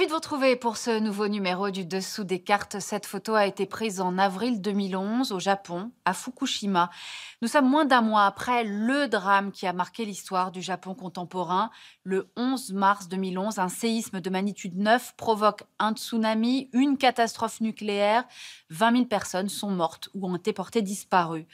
Ravi de vous retrouver pour ce nouveau numéro du Dessous des cartes. Cette photo a été prise en avril 2011 au Japon, à Fukushima. Nous sommes moins d'un mois après le drame qui a marqué l'histoire du Japon contemporain. Le 11 mars 2011, un séisme de magnitude 9 provoque un tsunami, une catastrophe nucléaire. 20 000 personnes sont mortes ou ont été portées disparues.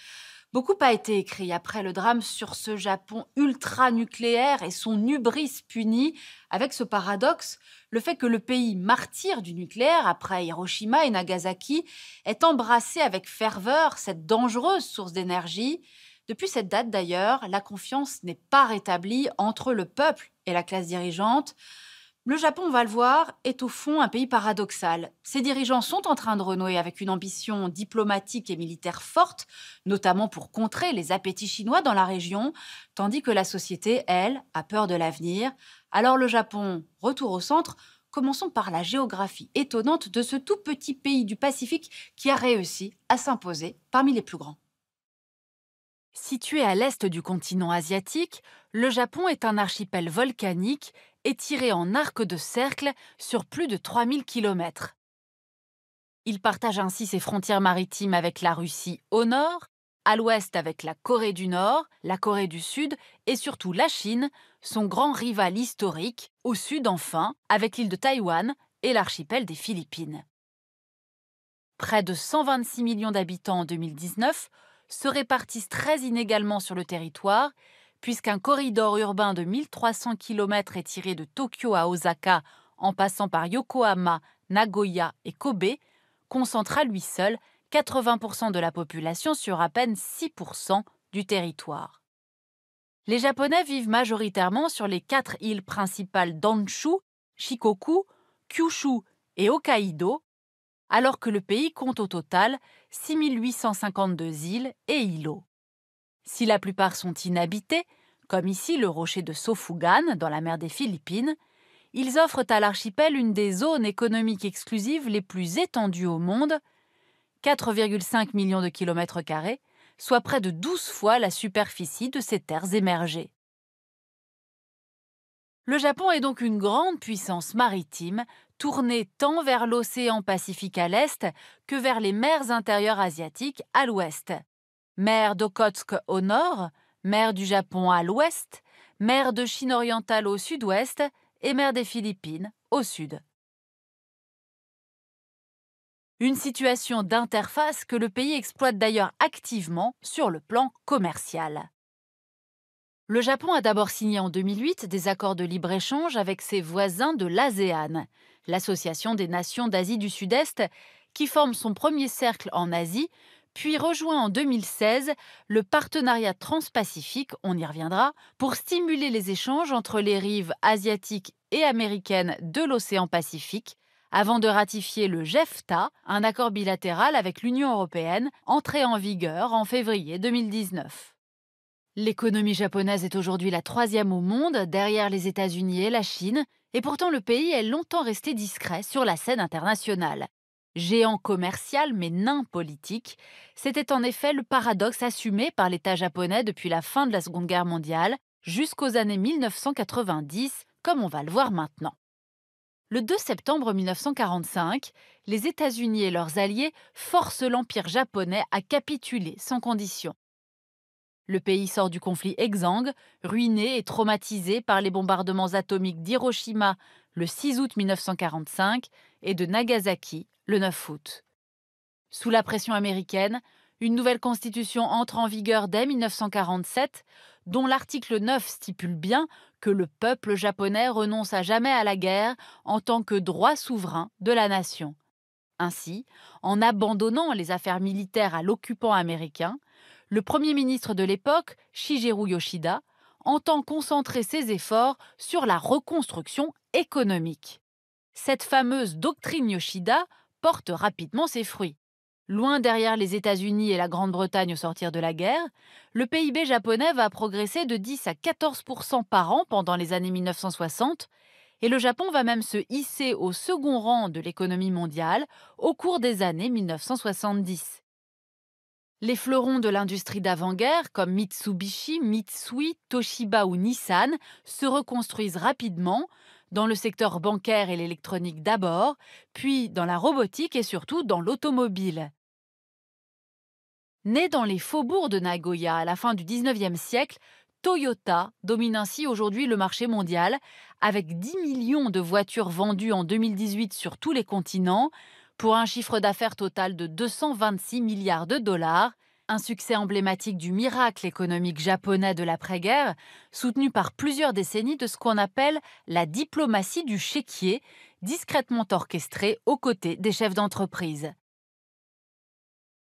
Beaucoup a été écrit après le drame sur ce Japon ultra-nucléaire et son hubris puni avec ce paradoxe, le fait que le pays martyr du nucléaire après Hiroshima et Nagasaki ait embrassé avec ferveur cette dangereuse source d'énergie. Depuis cette date d'ailleurs, la confiance n'est pas rétablie entre le peuple et la classe dirigeante. Le Japon, on va le voir, est au fond un pays paradoxal. Ses dirigeants sont en train de renouer avec une ambition diplomatique et militaire forte, notamment pour contrer les appétits chinois dans la région, tandis que la société, elle, a peur de l'avenir. Alors le Japon, retour au centre, commençons par la géographie étonnante de ce tout petit pays du Pacifique qui a réussi à s'imposer parmi les plus grands. Situé à l'est du continent asiatique, le Japon est un archipel volcanique tiré en arc de cercle sur plus de 3000 km. Il partage ainsi ses frontières maritimes avec la Russie au nord, à l'ouest avec la Corée du Nord, la Corée du Sud et surtout la Chine, son grand rival historique, au sud enfin, avec l'île de Taïwan et l'archipel des Philippines. Près de 126 millions d'habitants en 2019 se répartissent très inégalement sur le territoire puisqu'un corridor urbain de 1300 km est tiré de Tokyo à Osaka en passant par Yokohama, Nagoya et Kobe, concentre à lui seul 80% de la population sur à peine 6% du territoire. Les Japonais vivent majoritairement sur les quatre îles principales d'Honshu, Shikoku, Kyushu et Hokkaido, alors que le pays compte au total 6852 îles et îlots. Si la plupart sont inhabitées, comme ici le rocher de Sofugan, dans la mer des Philippines, ils offrent à l'archipel une des zones économiques exclusives les plus étendues au monde, 4,5 millions de kilomètres carrés, soit près de 12 fois la superficie de ces terres émergées. Le Japon est donc une grande puissance maritime, tournée tant vers l'océan Pacifique à l'est que vers les mers intérieures asiatiques à l'ouest. Mer d'Okhotsk au nord, mer du Japon à l'ouest, mer de Chine orientale au sud-ouest et mer des Philippines au sud. Une situation d'interface que le pays exploite d'ailleurs activement sur le plan commercial. Le Japon a d'abord signé en 2008 des accords de libre-échange avec ses voisins de l'ASEAN, l'Association des nations d'Asie du Sud-Est, qui forme son premier cercle en Asie, puis rejoint en 2016 le partenariat transpacifique, on y reviendra, pour stimuler les échanges entre les rives asiatiques et américaines de l'océan Pacifique, avant de ratifier le GEFTA, un accord bilatéral avec l'Union européenne, entré en vigueur en février 2019. L'économie japonaise est aujourd'hui la troisième au monde, derrière les États-Unis et la Chine, et pourtant le pays est longtemps resté discret sur la scène internationale. Géant commercial mais nain politique, c'était en effet le paradoxe assumé par l'État japonais depuis la fin de la Seconde Guerre mondiale jusqu'aux années 1990, comme on va le voir maintenant. Le 2 septembre 1945, les États-Unis et leurs alliés forcent l'Empire japonais à capituler sans condition. Le pays sort du conflit exsangue, ruiné et traumatisé par les bombardements atomiques d'Hiroshima le 6 août 1945 et de Nagasaki le 9 août. Sous la pression américaine, une nouvelle constitution entre en vigueur dès 1947, dont l'article 9 stipule bien que le peuple japonais renonce à jamais à la guerre en tant que droit souverain de la nation. Ainsi, en abandonnant les affaires militaires à l'occupant américain, le Premier ministre de l'époque, Shigeru Yoshida, entend concentrer ses efforts sur la reconstruction économique. Cette fameuse doctrine Yoshida porte rapidement ses fruits. Loin derrière les États-Unis et la Grande-Bretagne au sortir de la guerre, le PIB japonais va progresser de 10 à 14 par an pendant les années 1960, et le Japon va même se hisser au second rang de l'économie mondiale au cours des années 1970. Les fleurons de l'industrie d'avant-guerre, comme Mitsubishi, Mitsui, Toshiba ou Nissan, se reconstruisent rapidement, dans le secteur bancaire et l'électronique d'abord, puis dans la robotique et surtout dans l'automobile. Né dans les faubourgs de Nagoya à la fin du 19e siècle, Toyota domine ainsi aujourd'hui le marché mondial, avec 10 millions de voitures vendues en 2018 sur tous les continents, pour un chiffre d'affaires total de 226 milliards de dollars, un succès emblématique du miracle économique japonais de l'après-guerre, soutenu par plusieurs décennies de ce qu'on appelle la diplomatie du chéquier, discrètement orchestrée aux côtés des chefs d'entreprise.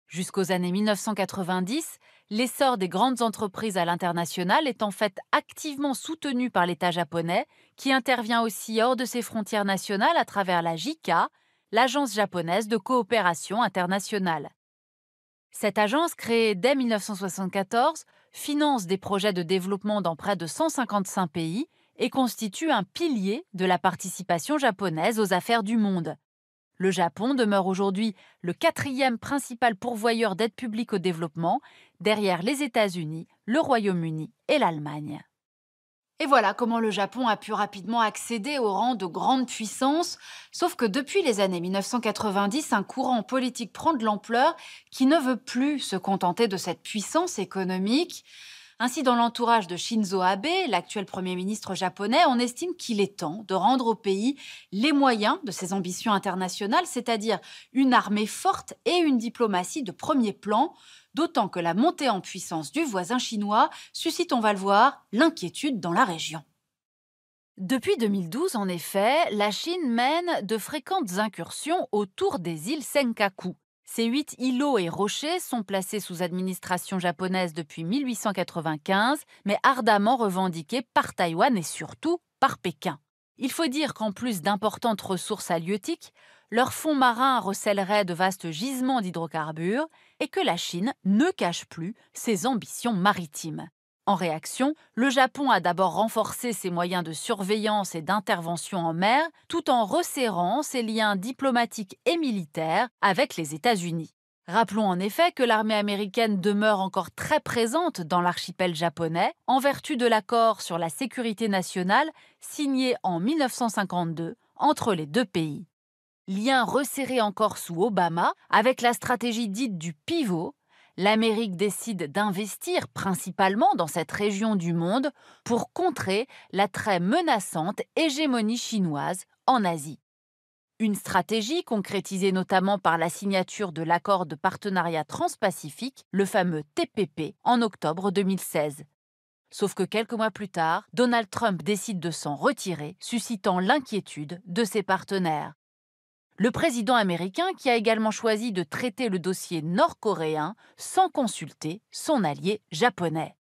Jusqu'aux années 1990, l'essor des grandes entreprises à l'international est en fait activement soutenu par l'État japonais, qui intervient aussi hors de ses frontières nationales à travers la JICA, l'Agence japonaise de coopération internationale. Cette agence, créée dès 1974, finance des projets de développement dans près de 155 pays et constitue un pilier de la participation japonaise aux affaires du monde. Le Japon demeure aujourd'hui le quatrième principal pourvoyeur d'aide publique au développement, derrière les États-Unis, le Royaume-Uni et l'Allemagne. Et voilà comment le Japon a pu rapidement accéder au rang de grande puissance, sauf que depuis les années 1990, un courant politique prend de l'ampleur qui ne veut plus se contenter de cette puissance économique. Ainsi, dans l'entourage de Shinzo Abe, l'actuel Premier ministre japonais, on estime qu'il est temps de rendre au pays les moyens de ses ambitions internationales, c'est-à-dire une armée forte et une diplomatie de premier plan, d'autant que la montée en puissance du voisin chinois suscite, on va le voir, l'inquiétude dans la région. Depuis 2012, en effet, la Chine mène de fréquentes incursions autour des îles Senkaku. Ces huit îlots et rochers sont placés sous administration japonaise depuis 1895, mais ardemment revendiqués par Taïwan et surtout par Pékin. Il faut dire qu'en plus d'importantes ressources halieutiques, leur fonds marin recèlerait de vastes gisements d'hydrocarbures et que la Chine ne cache plus ses ambitions maritimes. En réaction, le Japon a d'abord renforcé ses moyens de surveillance et d'intervention en mer, tout en resserrant ses liens diplomatiques et militaires avec les États-Unis. Rappelons en effet que l'armée américaine demeure encore très présente dans l'archipel japonais en vertu de l'accord sur la sécurité nationale signé en 1952 entre les deux pays. Lien resserré encore sous Obama avec la stratégie dite du pivot l'Amérique décide d'investir principalement dans cette région du monde pour contrer la très menaçante hégémonie chinoise en Asie. Une stratégie concrétisée notamment par la signature de l'accord de partenariat transpacifique, le fameux TPP, en octobre 2016. Sauf que quelques mois plus tard, Donald Trump décide de s'en retirer, suscitant l'inquiétude de ses partenaires le président américain qui a également choisi de traiter le dossier nord-coréen sans consulter son allié japonais.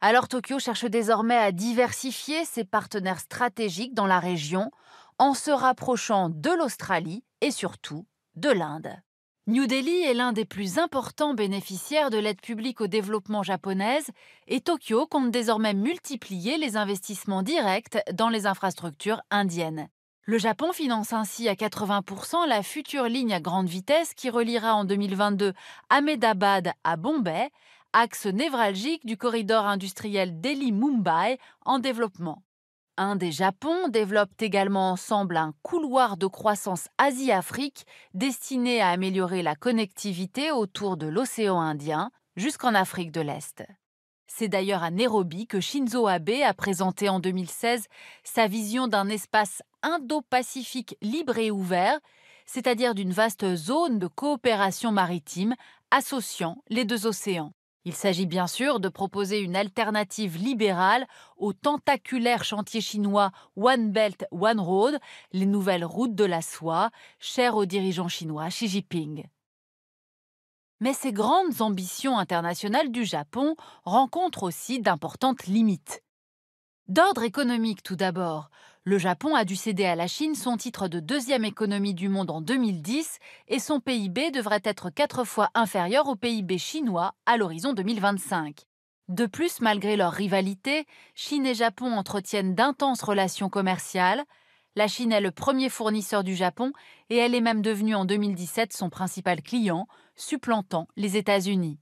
Alors Tokyo cherche désormais à diversifier ses partenaires stratégiques dans la région en se rapprochant de l'Australie et surtout de l'Inde. New Delhi est l'un des plus importants bénéficiaires de l'aide publique au développement japonaise et Tokyo compte désormais multiplier les investissements directs dans les infrastructures indiennes. Le Japon finance ainsi à 80% la future ligne à grande vitesse qui reliera en 2022 Ahmedabad à Bombay, axe névralgique du corridor industriel Delhi-Mumbai en développement. Un des Japon développe également ensemble un couloir de croissance Asie-Afrique destiné à améliorer la connectivité autour de l'océan Indien jusqu'en Afrique de l'Est. C'est d'ailleurs à Nairobi que Shinzo Abe a présenté en 2016 sa vision d'un espace indo-pacifique libre et ouvert, c'est-à-dire d'une vaste zone de coopération maritime associant les deux océans. Il s'agit bien sûr de proposer une alternative libérale au tentaculaire chantier chinois One Belt, One Road, les nouvelles routes de la soie, chères aux dirigeants chinois Xi Jinping. Mais ces grandes ambitions internationales du Japon rencontrent aussi d'importantes limites. D'ordre économique tout d'abord, le Japon a dû céder à la Chine son titre de deuxième économie du monde en 2010 et son PIB devrait être quatre fois inférieur au PIB chinois à l'horizon 2025. De plus, malgré leur rivalité, Chine et Japon entretiennent d'intenses relations commerciales, la Chine est le premier fournisseur du Japon et elle est même devenue en 2017 son principal client, supplantant les États-Unis.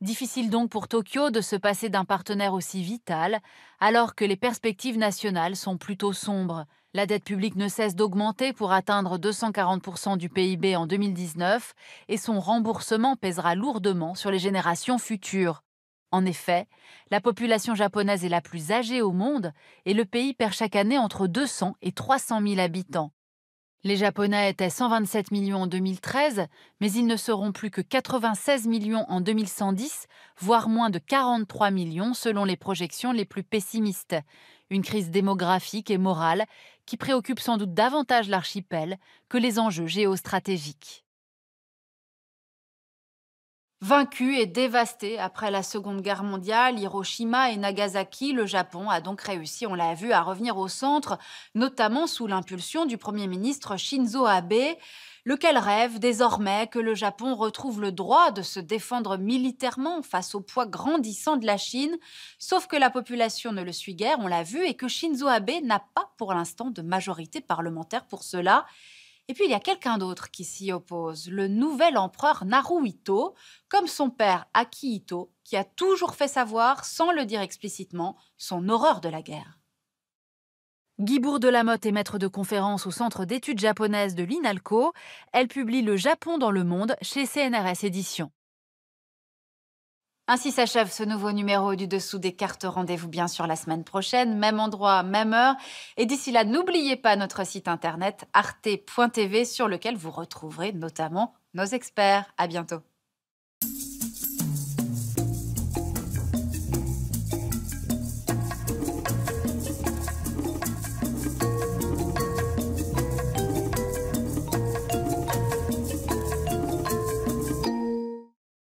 Difficile donc pour Tokyo de se passer d'un partenaire aussi vital, alors que les perspectives nationales sont plutôt sombres. La dette publique ne cesse d'augmenter pour atteindre 240% du PIB en 2019 et son remboursement pèsera lourdement sur les générations futures. En effet, la population japonaise est la plus âgée au monde et le pays perd chaque année entre 200 et 300 000 habitants. Les Japonais étaient 127 millions en 2013, mais ils ne seront plus que 96 millions en 2110, voire moins de 43 millions selon les projections les plus pessimistes. Une crise démographique et morale qui préoccupe sans doute davantage l'archipel que les enjeux géostratégiques. Vaincu et dévasté après la Seconde Guerre mondiale, Hiroshima et Nagasaki, le Japon a donc réussi, on l'a vu, à revenir au centre, notamment sous l'impulsion du Premier ministre Shinzo Abe, lequel rêve désormais que le Japon retrouve le droit de se défendre militairement face au poids grandissant de la Chine, sauf que la population ne le suit guère, on l'a vu, et que Shinzo Abe n'a pas pour l'instant de majorité parlementaire pour cela. Et puis il y a quelqu'un d'autre qui s'y oppose, le nouvel empereur Naruhito, comme son père Akihito, qui a toujours fait savoir, sans le dire explicitement, son horreur de la guerre. Guibourg de Lamotte est maître de conférence au Centre d'études japonaises de l'INALCO. Elle publie Le Japon dans le monde chez CNRS Éditions. Ainsi s'achève ce nouveau numéro du Dessous des cartes. Rendez-vous bien sûr la semaine prochaine, même endroit, même heure. Et d'ici là, n'oubliez pas notre site internet arte.tv sur lequel vous retrouverez notamment nos experts. À bientôt.